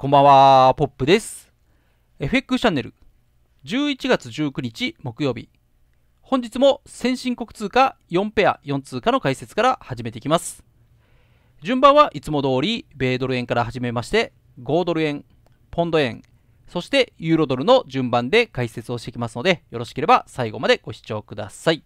こんばんは、ポップです。FX チャンネル、11月19日木曜日。本日も先進国通貨4ペア4通貨の解説から始めていきます。順番はいつも通り、米ドル円から始めまして、5ドル円、ポンド円、そしてユーロドルの順番で解説をしていきますので、よろしければ最後までご視聴ください。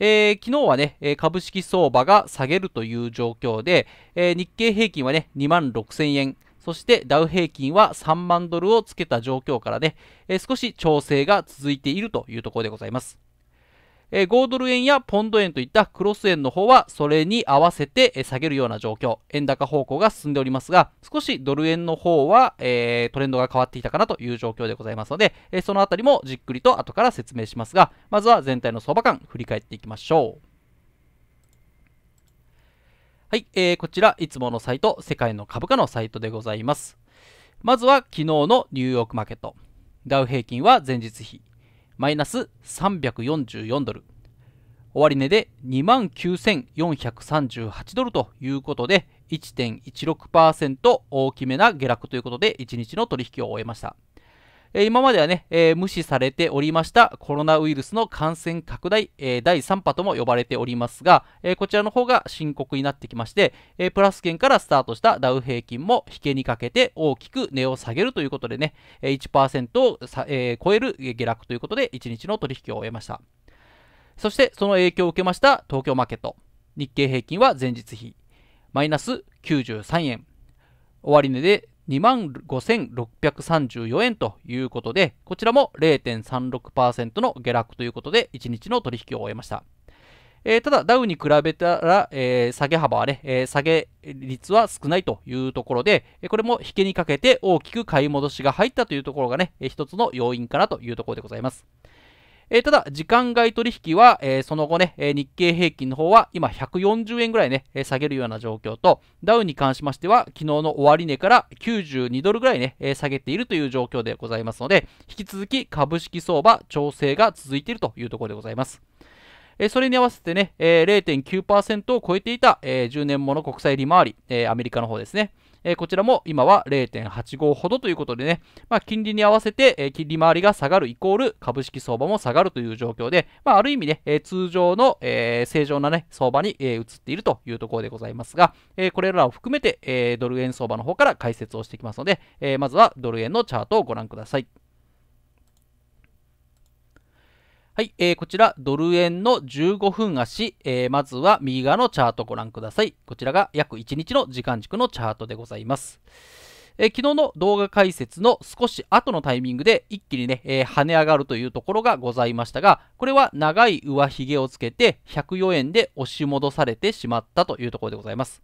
えー、昨日はね、え株式相場が下げるという状況で、えー、日経平均はね、2万6000円、そしてダウ平均は3万ドルをつけた状況からで、え少し調整が続いているというところでございます。え5ドル円やポンド円といったクロス円の方はそれに合わせて下げるような状況、円高方向が進んでおりますが、少しドル円の方は、えトレンドが変わってきたかなという状況でございますので、えそのあたりもじっくりと後から説明しますが、まずは全体の相場感振り返っていきましょう。はい、えー、こちら、いつものサイト、世界の株価のサイトでございます。まずは、昨日のニューヨークマーケット。ダウ平均は前日比、マイナス344ドル。終値で29,438ドルということで、1.16%大きめな下落ということで、1日の取引を終えました。え今まではね、え無視されておりましたコロナウイルスの感染拡大、え第3波とも呼ばれておりますが、えこちらの方が深刻になってきまして、えプラス圏からスタートしたダウ平均も引けにかけて大きく値を下げるということでね、1%をえ超える下落ということで1日の取引を終えました。そしてその影響を受けました東京マーケット。日経平均は前日比マイナス93円。終値で2万5634円ということで、こちらも0.36%の下落ということで、1日の取引を終えました。えー、ただ、ダウに比べたら、えー、下げ幅はね、えー、下げ率は少ないというところで、これも引けにかけて大きく買い戻しが入ったというところがね、一つの要因かなというところでございます。えー、ただ、時間外取引は、えー、その後ね、えー、日経平均の方は今140円ぐらいね、えー、下げるような状況と、ダウンに関しましては、昨日の終値から92ドルぐらいね、えー、下げているという状況でございますので、引き続き株式相場調整が続いているというところでございます。えそれに合わせてね、え0.9%を超えていた、え10年もの国債利回り、えアメリカの方ですね。えこちらも今は0.85ほどということでね、まあ、金利に合わせて、え金利回りが下がるイコール株式相場も下がるという状況で、まあ、ある意味ね、え通常の、え正常な、ね、相場に、え移っているというところでございますが、えこれらを含めて、えドル円相場の方から解説をしていきますので、えまずはドル円のチャートをご覧ください。はい、えー、こちら、ドル円の15分足、えー、まずは右側のチャートご覧ください。こちらが約1日の時間軸のチャートでございます。えー、昨日の動画解説の少し後のタイミングで一気にね、えー、跳ね上がるというところがございましたが、これは長い上髭をつけて104円で押し戻されてしまったというところでございます。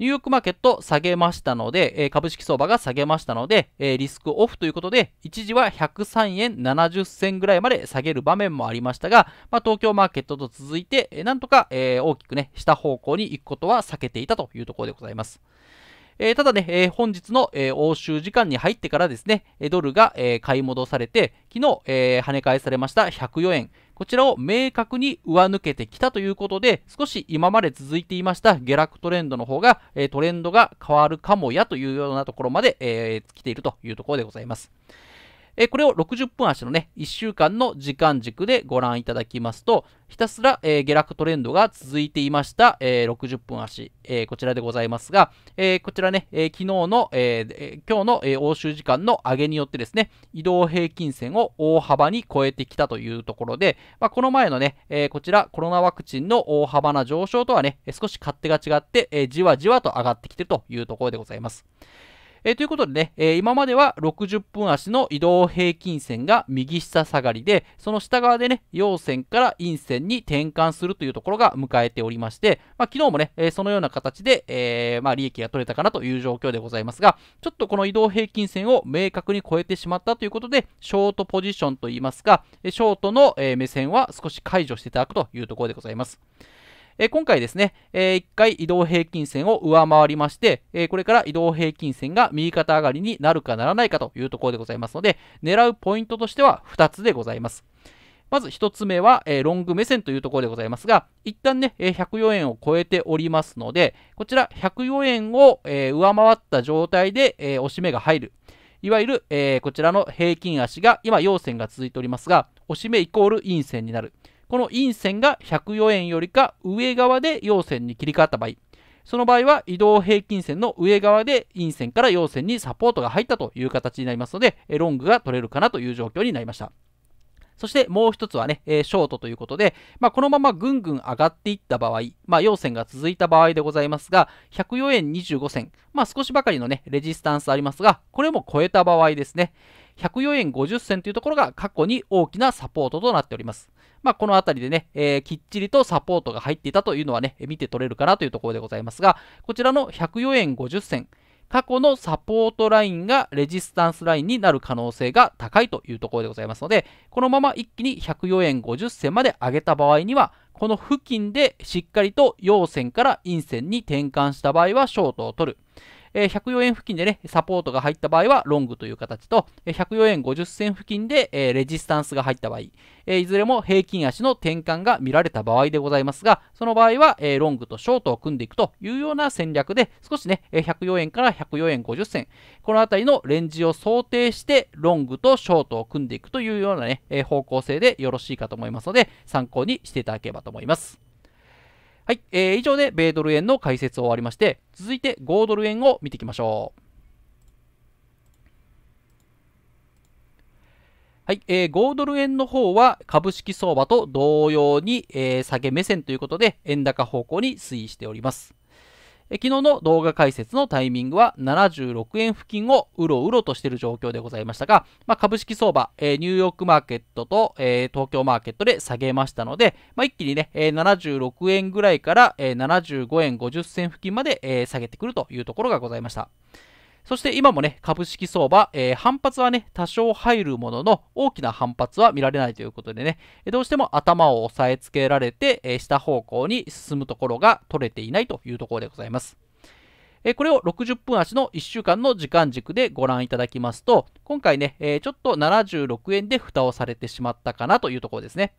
ニューヨークマーケット下げましたので、え株式相場が下げましたので、えリスクオフということで、一時は103円70銭ぐらいまで下げる場面もありましたが、まあ、東京マーケットと続いて、えなんとか、え大きくね、下方向に行くことは避けていたというところでございます。えー、ただね、えー、本日の、えー、欧州時間に入ってからですね、ドルが、え買い戻されて、昨日、え跳ね返されました104円、こちらを明確に上抜けてきたということで、少し今まで続いていました下落トレンドの方が、えトレンドが変わるかもやというようなところまで、えー、来ているというところでございます。えこれを60分足のね、1週間の時間軸でご覧いただきますと、ひたすら、え下落トレンドが続いていました、え60分足、えこちらでございますが、えこちらね、え昨日の、え今日の、え欧州時間の上げによってですね、移動平均線を大幅に超えてきたというところで、まあ、この前のね、えこちらコロナワクチンの大幅な上昇とはね、少し勝手が違って、えじわじわと上がってきてるというところでございます。えー、ということでね、えー、今までは60分足の移動平均線が右下下がりで、その下側でね、陽線から陰線に転換するというところが迎えておりまして、まあ、昨日もね、えー、そのような形で、えまあ、利益が取れたかなという状況でございますが、ちょっとこの移動平均線を明確に超えてしまったということで、ショートポジションといいますか、ショートの目線は少し解除していただくというところでございます。え今回ですね、え1回移動平均線を上回りまして、えこれから移動平均線が右肩上がりになるかならないかというところでございますので、狙うポイントとしては2つでございます。まず1つ目は、えー、ロング目線というところでございますが、一旦ね、104円を超えておりますので、こちら104円を、えー、上回った状態で、えー、押し目が入る。いわゆる、えー、こちらの平均足が、今、陽線が続いておりますが、押し目イコール陰線になる。この陰線が104円よりか上側で陽線に切り替わった場合、その場合は移動平均線の上側で陰線から陽線にサポートが入ったという形になりますので、ロングが取れるかなという状況になりました。そしてもう一つはね、ショートということで、まあ、このままぐんぐん上がっていった場合、まあ、陽線が続いた場合でございますが、104円25銭、まあ、少しばかりのね、レジスタンスありますが、これも超えた場合ですね。104円50銭というところが過去に大きなサポートとなっております。まあ、この辺りでね、えー、きっちりとサポートが入っていたというのはね、見て取れるかなというところでございますが、こちらの104円50銭、過去のサポートラインがレジスタンスラインになる可能性が高いというところでございますので、このまま一気に104円50銭まで上げた場合には、この付近でしっかりと陽線から陰線に転換した場合はショートを取る。え104円付近でね、サポートが入った場合はロングという形と、104円50銭付近で、レジスタンスが入った場合、いずれも平均足の転換が見られた場合でございますが、その場合は、ロングとショートを組んでいくというような戦略で、少しね、104円から104円50銭、このあたりのレンジを想定して、ロングとショートを組んでいくというようなね、方向性でよろしいかと思いますので、参考にしていただければと思います。はい、えー、以上で米ドル円の解説を終わりまして、続いて5ドル円を見ていきましょう。はい、えー、5ドル円の方は株式相場と同様に、えー、下げ目線ということで円高方向に推移しております。昨日の動画解説のタイミングは76円付近をうろうろとしている状況でございましたが、まあ、株式相場、えニューヨークマーケットと、え東京マーケットで下げましたので、まあ、一気にね、え76円ぐらいから、え75円50銭付近まで、え下げてくるというところがございました。そして今もね、株式相場、えー、反発はね、多少入るものの、大きな反発は見られないということでね、どうしても頭を押さえつけられて、えー、下方向に進むところが取れていないというところでございます。えこれを60分足の1週間の時間軸でご覧いただきますと、今回ね、えちょっと76円で蓋をされてしまったかなというところですね。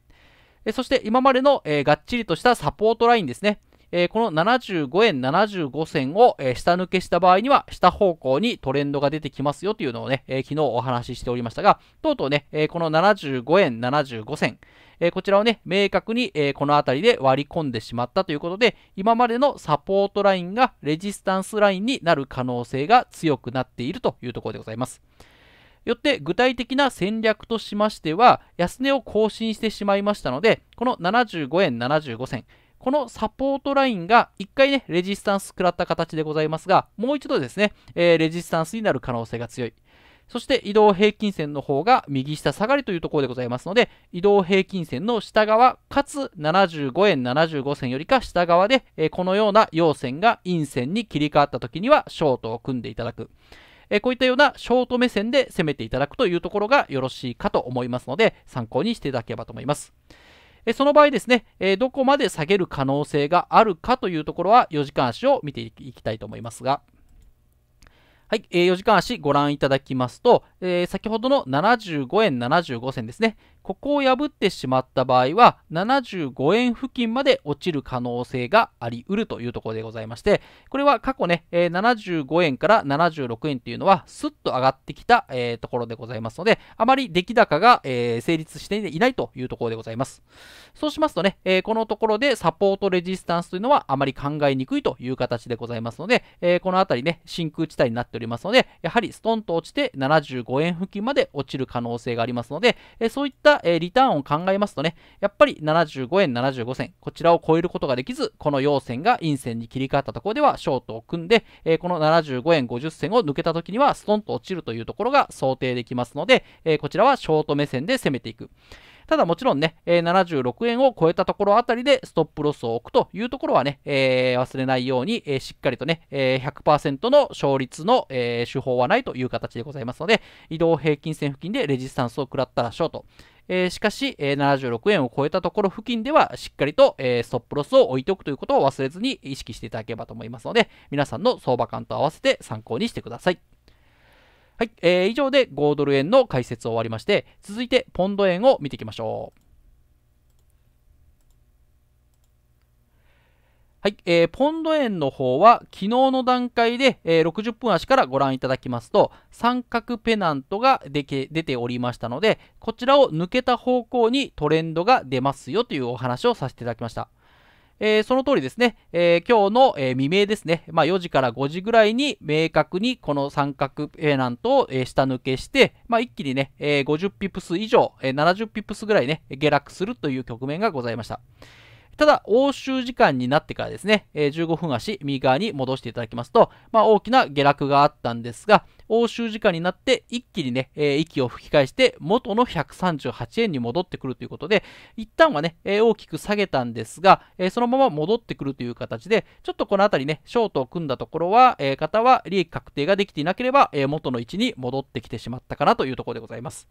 えそして今までの、えがっちりとしたサポートラインですね。えー、この75円75銭を、えー、下抜けした場合には、下方向にトレンドが出てきますよというのをね、えー、昨日お話ししておりましたが、とうとうね、えこの75円75銭、えこちらをね、明確に、えこの辺りで割り込んでしまったということで、今までのサポートラインがレジスタンスラインになる可能性が強くなっているというところでございます。よって具体的な戦略としましては、安値を更新してしまいましたので、この75円75銭、このサポートラインが一回ね、レジスタンス食らった形でございますが、もう一度ですね、えー、レジスタンスになる可能性が強い。そして移動平均線の方が右下下がりというところでございますので、移動平均線の下側、かつ75円75銭よりか下側で、えー、このような陽線が陰線に切り替わった時にはショートを組んでいただく。こういったようなショート目線で攻めていただくというところがよろしいかと思いますので、参考にしていただければと思います。その場合ですね、どこまで下げる可能性があるかというところは4時間足を見ていきたいと思いますが、はい、4時間足ご覧いただきますと、先ほどの75円75銭ですね、ここを破ってしまった場合は75円付近まで落ちる可能性があり得るというところでございましてこれは過去ね、75円から76円というのはスッと上がってきた、ところでございますのであまり出来高が、成立していないというところでございますそうしますとね、このところでサポートレジスタンスというのはあまり考えにくいという形でございますので、この辺りね真空地帯になっておりますのでやはりストンと落ちて75円付近まで落ちる可能性がありますので、そういった、えリターンを考えますとね、やっぱり75円75銭、こちらを超えることができず、この陽線が陰線に切り替わったところではショートを組んで、えこの75円50銭を抜けた時にはストンと落ちるというところが想定できますので、えこちらはショート目線で攻めていく。ただもちろんね、76円を超えたところあたりでストップロスを置くというところはね、えー、忘れないように、えー、しっかりとね、ー、100%の勝率の、え手法はないという形でございますので、移動平均線付近でレジスタンスを食らったらショート。えー、しかし、えー、76円を超えたところ付近ではしっかりと、えー、ストップロスを置いておくということを忘れずに意識していただければと思いますので、皆さんの相場感と合わせて参考にしてください。はい、えー、以上で5ドル円の解説を終わりまして、続いてポンド円を見ていきましょう。はい、えー、ポンド円の方は昨日の段階で、えー、60分足からご覧いただきますと三角ペナントがでけ出ておりましたのでこちらを抜けた方向にトレンドが出ますよというお話をさせていただきました。えー、その通りですね、えー、今日の、えー、未明ですね、まあ、4時から5時ぐらいに明確にこの三角ペナントを、え下抜けして、まあ、一気にね、え50ピプス以上、え70ピプスぐらいね、下落するという局面がございました。ただ、欧州時間になってからですね、え15分足右側に戻していただきますと、まあ、大きな下落があったんですが、欧州時間になって一気にね、えー、息を吹き返して元の138円に戻ってくるということで、一旦はね、えー、大きく下げたんですが、えー、そのまま戻ってくるという形で、ちょっとこのあたりね、ショートを組んだところは、え方は利益確定ができていなければ、え元の位置に戻ってきてしまったかなというところでございます。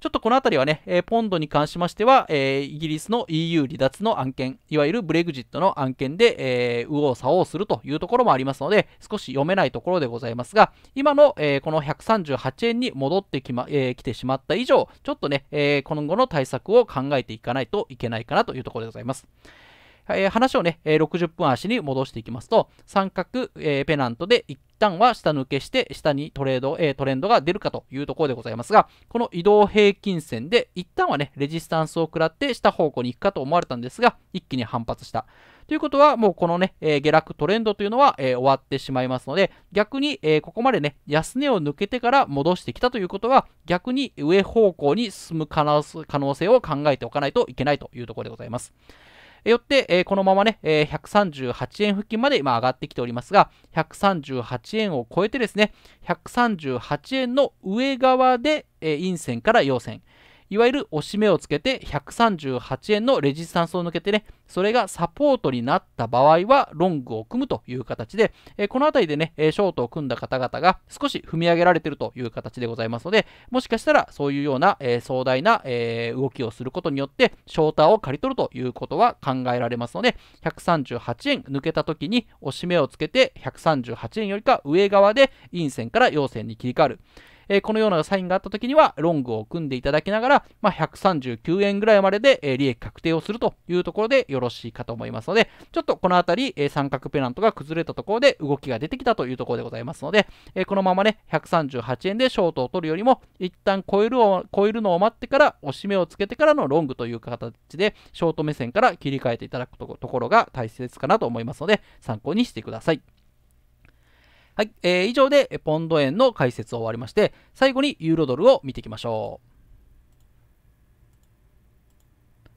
ちょっとこのあたりはね、えポンドに関しましては、えイギリスの EU 離脱の案件、いわゆるブレグジットの案件で、え右往左往するというところもありますので、少し読めないところでございますが、今の、えー、この138円に戻ってき,、まえー、来てしまった以上、ちょっとね、えー、今後の対策を考えていかないといけないかなというところでございます。えー、話をね、えー、60分足に戻していきますと、三角、えー、ペナントで一旦は下抜けして、下にトレード、えトレンドが出るかというところでございますが、この移動平均線で一旦はね、レジスタンスを食らって下方向に行くかと思われたんですが、一気に反発した。ということは、もうこのね、え下落トレンドというのは、え終わってしまいますので、逆に、えここまでね、安値を抜けてから戻してきたということは、逆に上方向に進む可能性を考えておかないといけないというところでございます。よって、このままね、138円付近まで今上がってきておりますが、138円を超えてですね、138円の上側で、陰線から陽線、いわゆる押し目をつけて138円のレジスタンスを抜けてね、それがサポートになった場合はロングを組むという形で、この辺りでね、ショートを組んだ方々が少し踏み上げられているという形でございますので、もしかしたらそういうような、壮大な、動きをすることによって、ショーターを刈り取るということは考えられますので、138円抜けた時に押し目をつけて138円よりか上側で陰線から陽線に切り替わる。えー、このようなサインがあった時には、ロングを組んでいただきながら、まあ、139円ぐらいまでで、えー、利益確定をするというところでよろしいかと思いますので、ちょっとこのあたり、えー、三角ペナントが崩れたところで動きが出てきたというところでございますので、えー、このままね、138円でショートを取るよりも、一旦超えるを超えるのを待ってから、押し目をつけてからのロングという形で、ショート目線から切り替えていただくところが大切かなと思いますので、参考にしてください。はい、えー、以上でポンド円の解説を終わりまして、最後にユーロドルを見ていきましょう。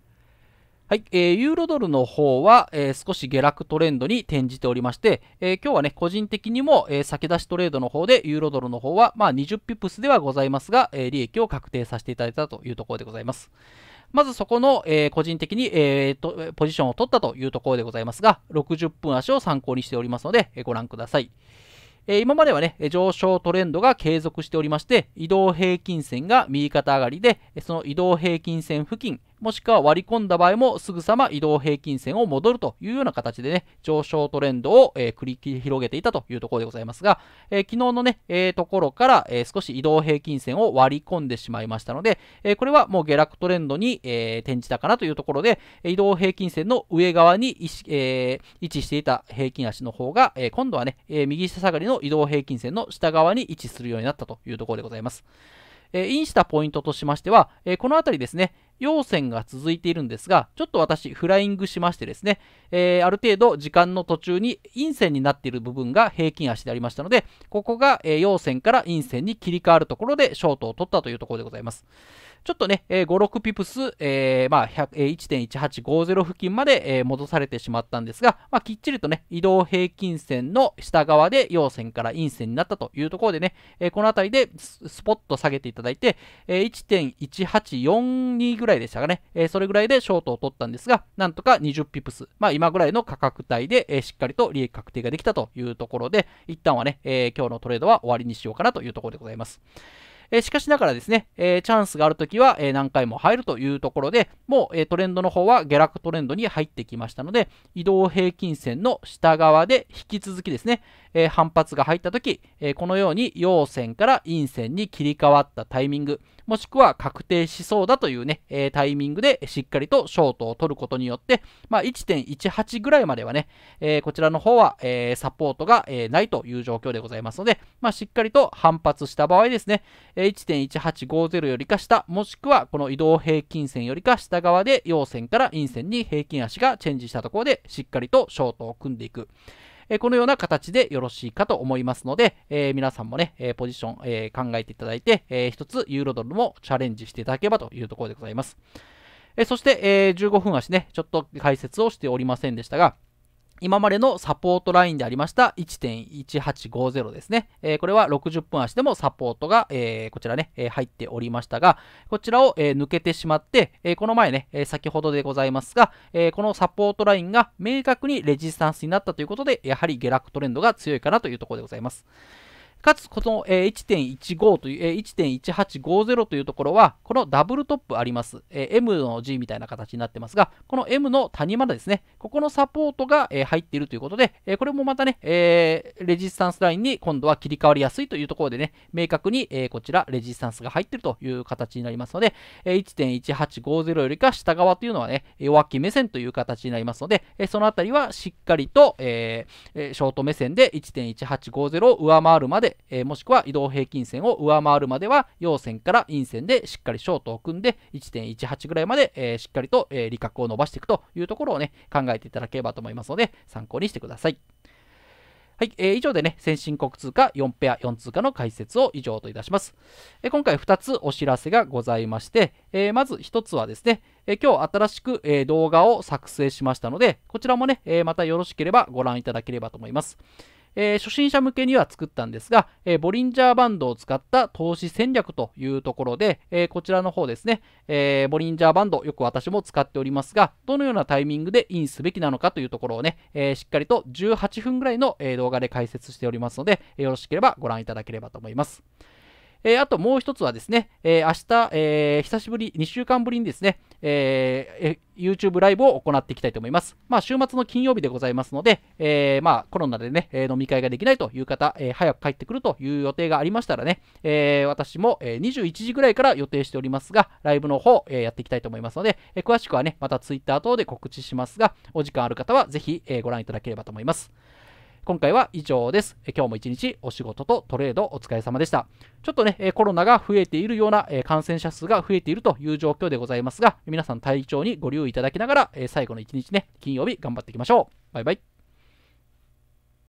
はい、えー、ユーロドルの方は、えー、少し下落トレンドに転じておりまして、えー、今日はね、個人的にも、えー、先出しトレードの方で、ユーロドルの方は、まあ、20ピップスではございますが、え利益を確定させていただいたというところでございます。まずそこの、え個人的に、えーと、ポジションを取ったというところでございますが、60分足を参考にしておりますので、えご覧ください。えー、今まではね、上昇トレンドが継続しておりまして、移動平均線が右肩上がりで、その移動平均線付近、もしくは割り込んだ場合もすぐさま移動平均線を戻るというような形でね、上昇トレンドを、えー、繰り広げていたというところでございますが、えー、昨日のね、えー、ところから、え少し移動平均線を割り込んでしまいましたので、えこれはもう下落トレンドに、え転じたかなというところで、移動平均線の上側に、え位置していた平均足の方が、え今度はね、え右下下がりの移動平均線の下側に位置するようになったというところでございます。えインしたポイントとしましては、えこのあたりですね、陽線が続いているんですが、ちょっと私、フライングしましてですね、えー、ある程度時間の途中に陰線になっている部分が平均足でありましたので、ここが、要陽線から陰線に切り替わるところでショートを取ったというところでございます。ちょっとね、5、6ピプス、えー、まあ、1.1850付近まで、戻されてしまったんですが、まあ、きっちりとね、移動平均線の下側で陽線から陰線になったというところでね、この辺りでスポッと下げていただいて、1.1842ぐらいらいでしたかね。えー、それぐらいでショートを取ったんですが、なんとか20ピプス、まあ今ぐらいの価格帯で、えー、しっかりと利益確定ができたというところで、一旦はね、えー、今日のトレードは終わりにしようかなというところでございます。えしかしながらですね、えチャンスがあるときは、え何回も入るというところで、もう、えトレンドの方は下落トレンドに入ってきましたので、移動平均線の下側で引き続きですね、え反発が入ったとき、えこのように陽線から陰線に切り替わったタイミング、もしくは確定しそうだというね、えー、タイミングでしっかりとショートを取ることによって、まあ、1.18ぐらいまではね、えー、こちらの方は、えー、サポートが、えないという状況でございますので、まあ、しっかりと反発した場合ですね、1.1850よりか下、もしくはこの移動平均線よりか下側で陽線から陰線に平均足がチェンジしたところでしっかりとショートを組んでいく。えこのような形でよろしいかと思いますので、えー、皆さんもね、えー、ポジション、えー、考えていただいて、えー、一つユーロドルもチャレンジしていただければというところでございます。えそして、え15分足ね、ちょっと解説をしておりませんでしたが、今までのサポートラインでありました1.1850ですね。えー、これは60分足でもサポートが、えー、こちらね、えー、入っておりましたが、こちらを、え抜けてしまって、えこの前ね、え先ほどでございますが、えこのサポートラインが明確にレジスタンスになったということで、やはり下落トレンドが強いかなというところでございます。かつ、この、え1.15という、え1.1850というところは、このダブルトップあります、え M の G みたいな形になってますが、この M の谷間ですね、ここのサポートが、え入っているということで、えこれもまたね、えレジスタンスラインに今度は切り替わりやすいというところでね、明確に、えこちら、レジスタンスが入っているという形になりますので、え1.1850よりか下側というのはね、弱気目線という形になりますので、えそのあたりはしっかりと、えショート目線で1.1850を上回るまでえー、もしくは移動平均線を上回るまでは陽線から陰線でしっかりショートを組んで1.18ぐらいまで、えー、しっかりと、えー、利確を伸ばしていくというところをね考えていただければと思いますので参考にしてください。はい、えー、以上でね、先進国通貨4ペア4通貨の解説を以上といたします。えー、今回2つお知らせがございまして、えー、まず1つはですね、えー、今日新しく、え動画を作成しましたので、こちらもね、えまたよろしければご覧いただければと思います。えー、初心者向けには作ったんですが、えー、ボリンジャーバンドを使った投資戦略というところで、えー、こちらの方ですね、えボリンジャーバンド、よく私も使っておりますが、どのようなタイミングでインすべきなのかというところをね、えしっかりと18分ぐらいの動画で解説しておりますので、よろしければご覧いただければと思います。えー、あともう一つはですね、えー、明日、えー、久しぶり、2週間ぶりにですね、えー、YouTube ライブを行っていきたいと思います。まあ、週末の金曜日でございますので、えー、まあ、コロナでね、飲み会ができないという方、えー、早く帰ってくるという予定がありましたらね、えー、私も21時ぐらいから予定しておりますが、ライブの方、えー、やっていきたいと思いますので、えー、詳しくはね、また Twitter 等で告知しますが、お時間ある方はぜひ、えー、ご覧いただければと思います。今回は以上です。今日も一日お仕事とトレードお疲れ様でした。ちょっとね、コロナが増えているような感染者数が増えているという状況でございますが、皆さん体調にご留意いただきながら、最後の一日ね、金曜日頑張っていきましょう。バイバイ。